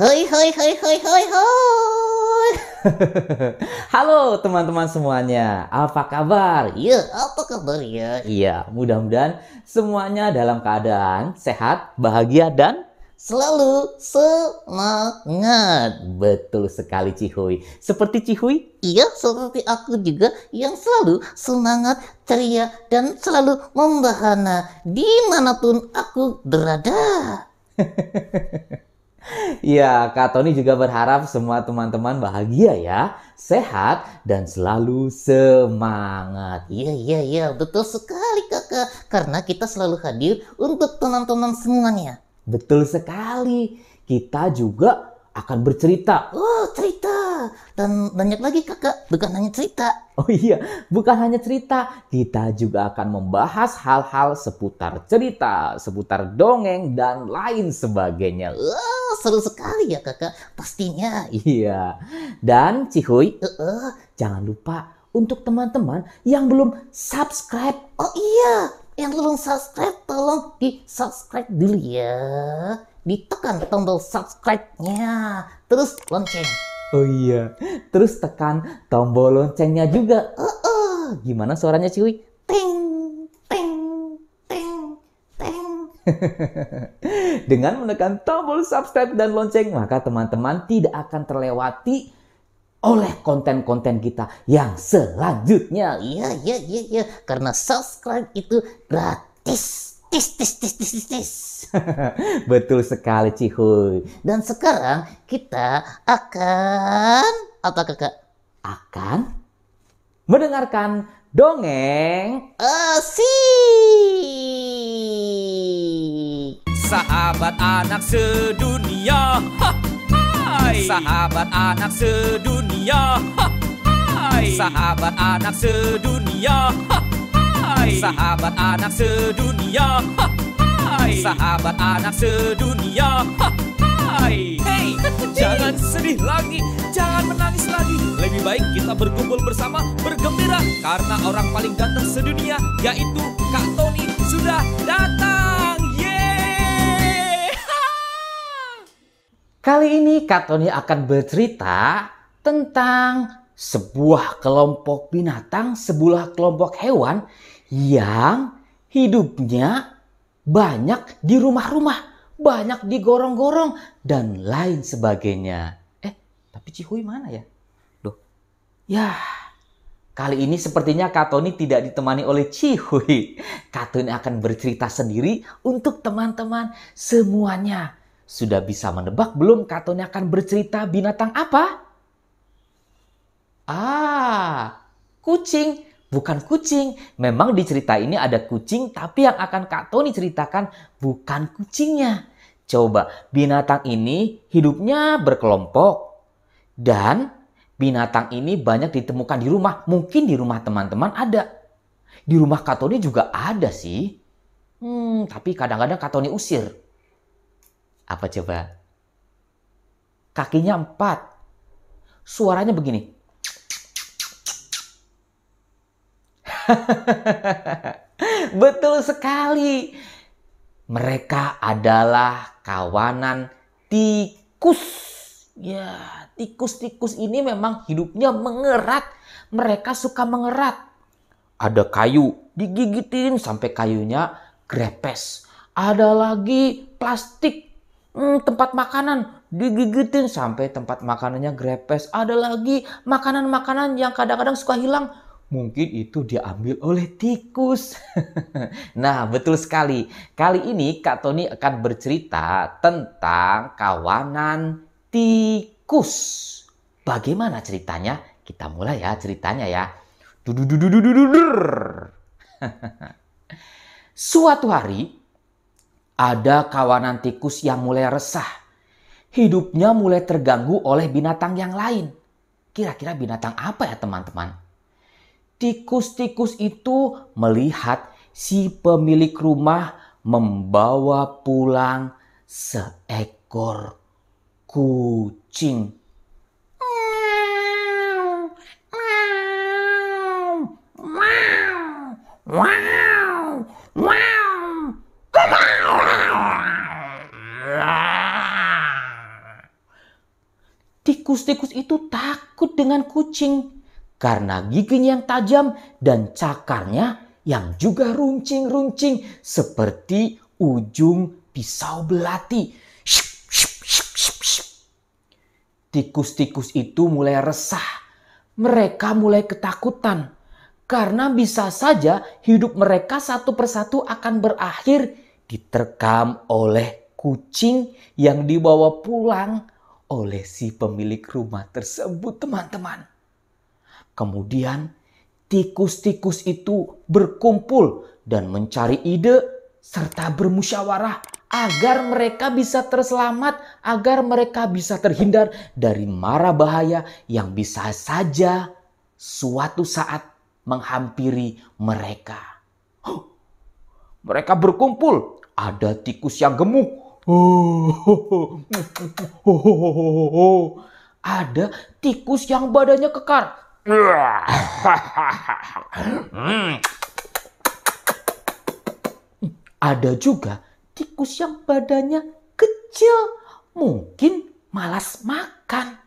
Hoi hoi hoi hoi hoi hoi. Halo teman-teman semuanya. Apa kabar? Ya, apa kabar ya? Iya, mudah-mudahan semuanya dalam keadaan sehat, bahagia dan selalu semangat. Betul sekali Cihuy. Seperti Cihuy? Iya, seperti aku juga yang selalu semangat, ceria dan selalu membahana dimanapun aku berada. Ya Kak Tony juga berharap semua teman-teman bahagia ya, sehat, dan selalu semangat. Iya, iya, iya, betul sekali kakak. Karena kita selalu hadir untuk teman-teman semuanya. Betul sekali. Kita juga akan bercerita. Oh, cerita. Dan banyak lagi kakak, bukan hanya cerita. Oh iya, bukan hanya cerita. Kita juga akan membahas hal-hal seputar cerita, seputar dongeng, dan lain sebagainya. Oh, seru sekali ya kakak, pastinya. Iya. Dan Cihuy, uh, eh, uh, eh. jangan lupa untuk teman-teman yang belum subscribe. Oh iya, yang belum subscribe tolong di subscribe dulu ya ditekan tombol subscribe-nya, terus lonceng. Oh iya, terus tekan tombol loncengnya juga. Uh, uh. Gimana suaranya cuy? Ting, ting, ting, ting. Dengan menekan tombol subscribe dan lonceng, maka teman-teman tidak akan terlewati oleh konten-konten kita yang selanjutnya. Iya, iya, iya, iya. Karena subscribe itu gratis. Tis, tis, tis, tis, tis, tis. Betul sekali, Cihuy. Dan sekarang kita akan... Apa, kakak? Akan mendengarkan dongeng asik. Sahabat anak sedunia, ha, hai. Sahabat anak sedunia, ha, hai. Sahabat anak sedunia, ha, Hai. Sahabat anak sedunia Hai. Sahabat anak sedunia Hai. Hey, jangan sedih lagi Jangan menangis lagi Lebih baik kita berkumpul bersama Bergembira Karena orang paling ganteng sedunia Yaitu Kak Tony sudah datang Kali ini Kak Tony akan bercerita Tentang sebuah kelompok binatang, sebuah kelompok hewan yang hidupnya banyak di rumah-rumah, banyak di gorong-gorong, dan lain sebagainya. Eh, tapi cihui mana ya? Loh, ya Kali ini sepertinya Katoni tidak ditemani oleh Cihui. Katoni akan bercerita sendiri untuk teman-teman semuanya. Sudah bisa menebak belum Katoni akan bercerita binatang apa? Ah, kucing bukan kucing. Memang di cerita ini ada kucing, tapi yang akan Kak Tony ceritakan bukan kucingnya. Coba, binatang ini hidupnya berkelompok. Dan binatang ini banyak ditemukan di rumah. Mungkin di rumah teman-teman ada. Di rumah Kak Tony juga ada sih. Hmm, tapi kadang-kadang Kak Tony usir. Apa coba? Kakinya empat. Suaranya begini. Betul sekali. Mereka adalah kawanan tikus. Ya, tikus-tikus ini memang hidupnya mengerat. Mereka suka mengerat. Ada kayu, digigitin sampai kayunya grepes. Ada lagi plastik, hmm, tempat makanan, digigitin sampai tempat makanannya grepes. Ada lagi makanan-makanan yang kadang-kadang suka hilang, mungkin itu diambil oleh tikus. nah, betul sekali. Kali ini Kak Tony akan bercerita tentang kawanan tikus. Bagaimana ceritanya? Kita mulai ya ceritanya ya. Suatu hari ada kawanan tikus yang mulai resah. Hidupnya mulai terganggu oleh binatang yang lain. Kira-kira binatang apa ya teman-teman? tikus-tikus itu melihat si pemilik rumah membawa pulang seekor kucing. Tikus-tikus itu takut dengan kucing karena giginya yang tajam dan cakarnya yang juga runcing-runcing seperti ujung pisau belati. Tikus-tikus itu mulai resah. Mereka mulai ketakutan karena bisa saja hidup mereka satu persatu akan berakhir diterkam oleh kucing yang dibawa pulang oleh si pemilik rumah tersebut, teman-teman. Kemudian tikus-tikus itu berkumpul dan mencari ide serta bermusyawarah agar mereka bisa terselamat, agar mereka bisa terhindar dari mara bahaya yang bisa saja suatu saat menghampiri mereka. Huh, mereka berkumpul, ada tikus yang gemuk. Ada tikus yang badannya kekar, Hmm. Ada juga tikus yang badannya kecil, mungkin malas makan.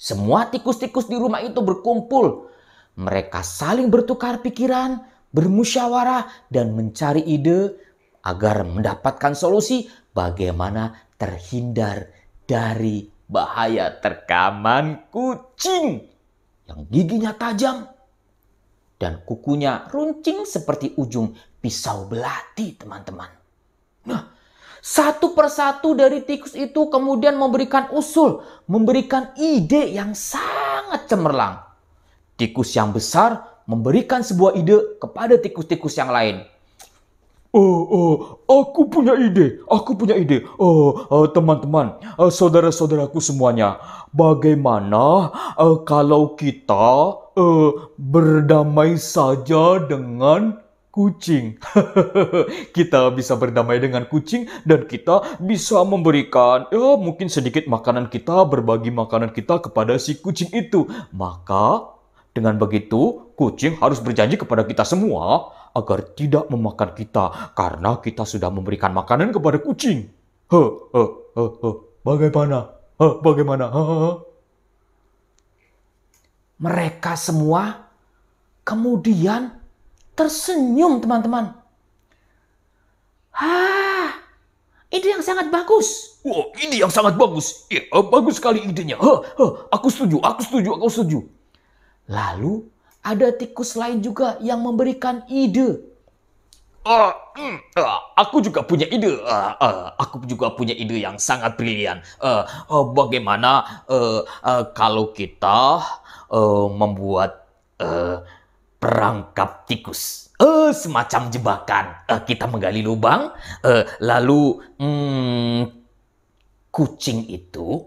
Semua tikus-tikus di rumah itu berkumpul. Mereka saling bertukar pikiran, bermusyawarah, dan mencari ide agar mendapatkan solusi bagaimana terhindar dari bahaya terkaman kucing yang giginya tajam dan kukunya runcing seperti ujung pisau belati, teman-teman. Nah, satu persatu dari tikus itu kemudian memberikan usul, memberikan ide yang sangat cemerlang. Tikus yang besar memberikan sebuah ide kepada tikus-tikus yang lain. Oh, oh, aku punya ide, aku punya ide. Oh, eh, teman-teman, uh, saudara-saudaraku semuanya, bagaimana uh, kalau kita uh, berdamai saja dengan kucing. kita bisa berdamai dengan kucing dan kita bisa memberikan ya mungkin sedikit makanan kita, berbagi makanan kita kepada si kucing itu. Maka dengan begitu kucing harus berjanji kepada kita semua agar tidak memakan kita karena kita sudah memberikan makanan kepada kucing. He, he, he, he. Bagaimana? He, bagaimana? He, he, he. Mereka semua kemudian tersenyum teman-teman. Hah, ide yang sangat bagus. Wah, wow, ide yang sangat bagus. Ya, bagus sekali idenya. Hah, aku setuju, aku setuju, aku setuju. Lalu ada tikus lain juga yang memberikan ide. Uh, mm, uh, aku juga punya ide. Uh, uh, aku juga punya ide yang sangat brilian. Uh, uh, bagaimana uh, uh, kalau kita uh, membuat uh, perangkap tikus? Uh, semacam jebakan. Uh, kita menggali lubang, uh, lalu mm, kucing itu,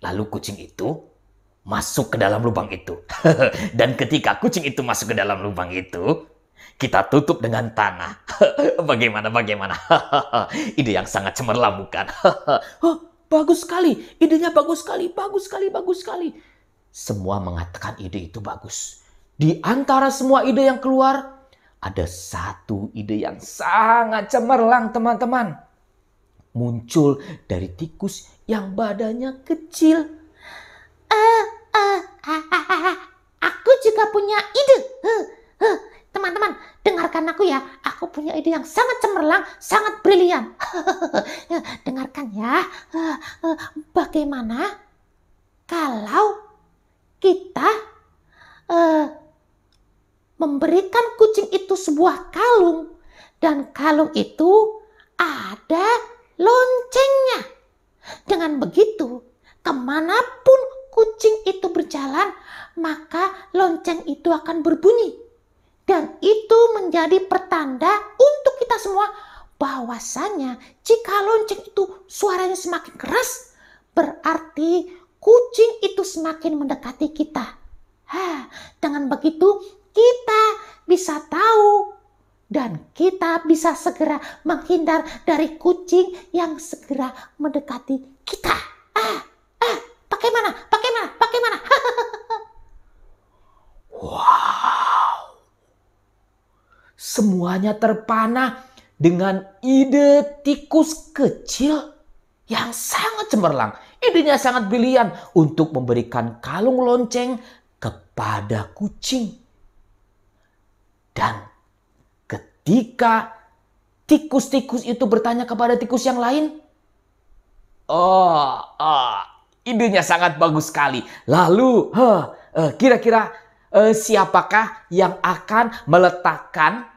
lalu kucing itu masuk ke dalam lubang itu. Dan ketika kucing itu masuk ke dalam lubang itu, kita tutup dengan tanah. bagaimana, bagaimana? Ide yang sangat cemerlang, bukan? Oh, bagus sekali. Idenya bagus sekali, bagus sekali, bagus sekali. Semua mengatakan ide itu bagus. Di antara semua ide yang keluar, ada satu ide yang sangat cemerlang, teman-teman. Muncul dari tikus yang badannya kecil. Ah, juga punya ide. Teman-teman, dengarkan aku ya. Aku punya ide yang sangat cemerlang, sangat brilian. dengarkan ya. Bagaimana kalau kita eh, memberikan kucing itu sebuah kalung dan kalung itu ada loncengnya. Dengan begitu, kemanapun kucing itu berjalan, maka lonceng itu akan berbunyi. Dan itu menjadi pertanda untuk kita semua bahwasanya jika lonceng itu suaranya semakin keras, berarti kucing itu semakin mendekati kita. Hah, dengan begitu kita bisa tahu dan kita bisa segera menghindar dari kucing yang segera mendekati kita. jiwanya terpana dengan ide tikus kecil yang sangat cemerlang. Idenya sangat brilian untuk memberikan kalung lonceng kepada kucing. Dan ketika tikus-tikus itu bertanya kepada tikus yang lain, "Oh, oh idenya sangat bagus sekali." Lalu, huh, eh, kira-kira uh, siapakah yang akan meletakkan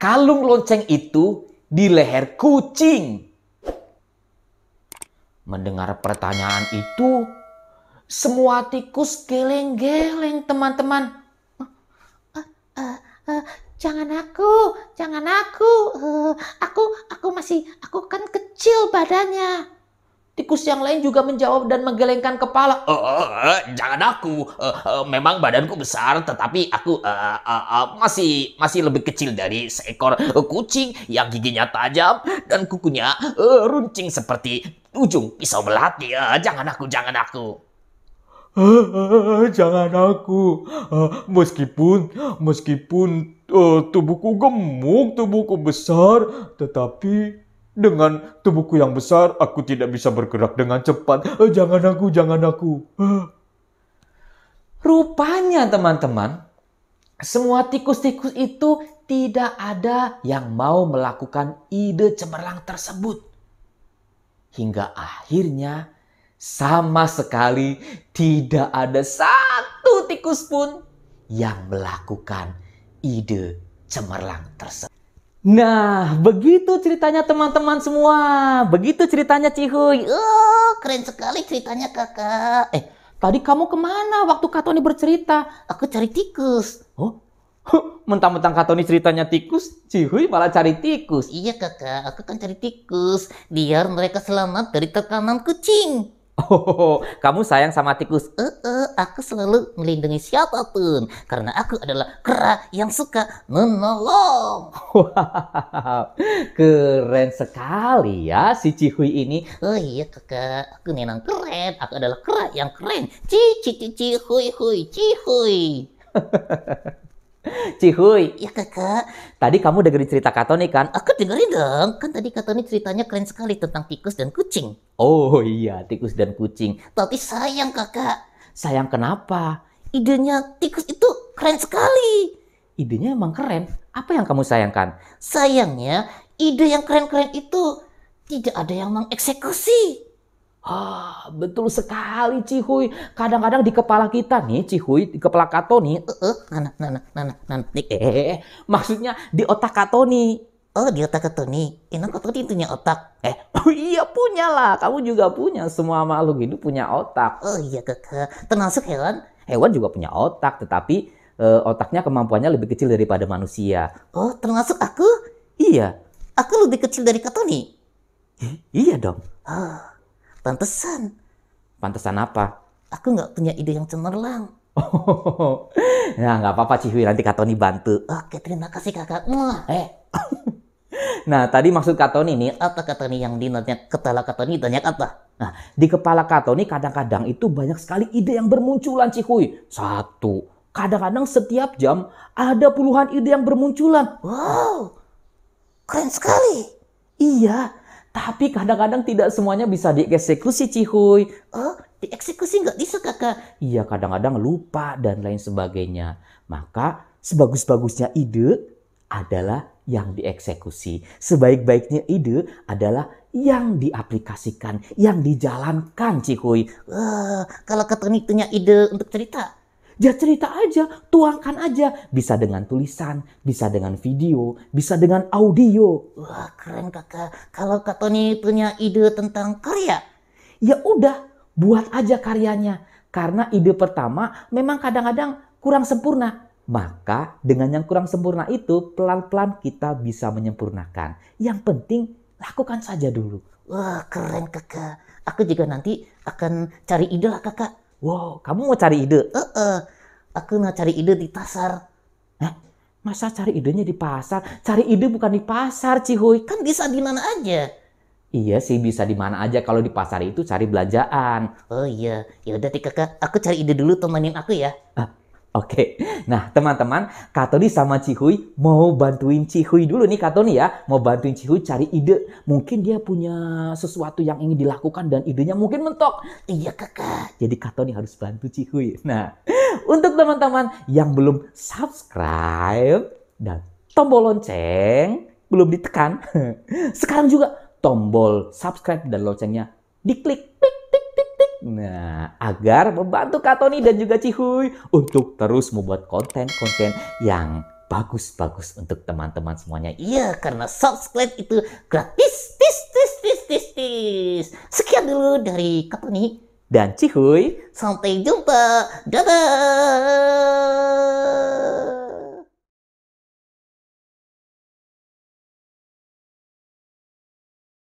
kalung lonceng itu di leher kucing. Mendengar pertanyaan itu, semua tikus geleng-geleng teman-teman. Eh, eh, eh, jangan aku, jangan aku, aku, aku masih, aku kan kecil badannya. Tikus yang lain juga menjawab dan menggelengkan kepala. Uh, uh, uh, jangan aku. Uh, uh, memang badanku besar, tetapi aku uh, uh, uh, masih masih lebih kecil dari seekor uh, kucing yang giginya tajam dan kukunya uh, runcing seperti ujung pisau belati. Uh, jangan aku, jangan aku. jangan aku, meskipun meskipun tubuhku gemuk, tubuhku besar, tetapi dengan tubuhku yang besar, aku tidak bisa bergerak dengan cepat. Oh, jangan aku, jangan aku. Eh. Rupanya teman-teman, semua tikus-tikus itu tidak ada yang mau melakukan ide cemerlang tersebut. Hingga akhirnya sama sekali tidak ada satu tikus pun yang melakukan ide cemerlang tersebut. Nah, begitu ceritanya teman-teman semua. Begitu ceritanya Cihuy. Oh, keren sekali ceritanya kakak. Eh, tadi kamu kemana waktu Katoni bercerita? Aku cari tikus. Oh, mentang-mentang Katoni ceritanya tikus, Cihuy malah cari tikus. Iya kakak, aku kan cari tikus. Biar mereka selamat dari tekanan kucing. Oh, kamu sayang sama tikus? Eh, eh, aku selalu melindungi siapapun karena aku adalah kera yang suka menolong. Wow, keren sekali ya si Cihui ini. Oh iya kakak, aku nenang keren. Aku adalah kera yang keren. Cici cici hui hui cihui. Cihuy. Ya kakak. Tadi kamu dengerin cerita Katoni kan? Aku dengerin dong. Kan tadi Katoni ceritanya keren sekali tentang tikus dan kucing. Oh iya, tikus dan kucing. Tapi sayang kakak. Sayang kenapa? Idenya tikus itu keren sekali. Idenya emang keren. Apa yang kamu sayangkan? Sayangnya ide yang keren-keren itu tidak ada yang mengeksekusi. Ah, betul sekali Cihuy. Kadang-kadang di kepala kita nih Cihuy, di kepala Kato nih, eh eh nana Eh, maksudnya di otak Kato nih. Oh, di otak Kato nih. Ini Kato punya otak. Eh, oh iya punya lah. Kamu juga punya. Semua makhluk hidup punya otak. Oh iya kakak. Termasuk hewan. Hewan juga punya otak, tetapi eh, otaknya kemampuannya lebih kecil daripada manusia. Oh, termasuk aku? Iya. Aku lebih kecil dari Kato nih. iya dong. Oh. Pantesan. Pantesan apa? Aku nggak punya ide yang cemerlang. Oh, nah nggak apa-apa Cihui nanti Kak Tony bantu. Oke terima kasih kakak. eh. nah tadi maksud Kak Tony ini apa Kak Tony yang dinotnya? Ketala Kak Tony banyak apa? Nah di kepala Kak Tony kadang-kadang itu banyak sekali ide yang bermunculan Cihui. Satu, kadang-kadang setiap jam ada puluhan ide yang bermunculan. Wow, keren sekali. Iya, tapi kadang-kadang tidak semuanya bisa dieksekusi cihuy. Eh, dieksekusi nggak bisa kakak. Iya kadang-kadang lupa dan lain sebagainya. Maka sebagus-bagusnya ide adalah yang dieksekusi. Sebaik-baiknya ide adalah yang diaplikasikan, yang dijalankan Cihuy. Uh, kalau ketemu ide untuk cerita, Ya cerita aja, tuangkan aja. Bisa dengan tulisan, bisa dengan video, bisa dengan audio. Wah keren kakak, kalau Kak Tony punya ide tentang karya, ya udah buat aja karyanya. Karena ide pertama memang kadang-kadang kurang sempurna. Maka dengan yang kurang sempurna itu pelan-pelan kita bisa menyempurnakan. Yang penting lakukan saja dulu. Wah keren kakak. Aku juga nanti akan cari ide lah kakak wow kamu mau cari ide eh -e, aku mau cari ide di pasar Hah? masa cari idenya di pasar cari ide bukan di pasar cihuy kan bisa di mana aja Iya sih bisa di mana aja kalau di pasar itu cari belanjaan. Oh iya, ya udah Tika aku cari ide dulu temenin aku ya. Ah, Oke, nah teman-teman, Katoni sama Cihui mau bantuin Cihui dulu nih Katoni ya, mau bantuin Cihui cari ide. Mungkin dia punya sesuatu yang ingin dilakukan dan idenya mungkin mentok. Iya kakak, jadi Katoni harus bantu Cihui. Nah, untuk teman-teman yang belum subscribe dan tombol lonceng belum ditekan, sekarang juga tombol subscribe dan loncengnya diklik Nah, agar membantu Katoni dan juga Cihuy untuk terus membuat konten-konten yang bagus-bagus untuk teman-teman semuanya. Iya, karena subscribe itu gratis. Tis, tis, tis, tis, tis. Sekian dulu dari Katoni dan Cihuy. Sampai jumpa. Dadah.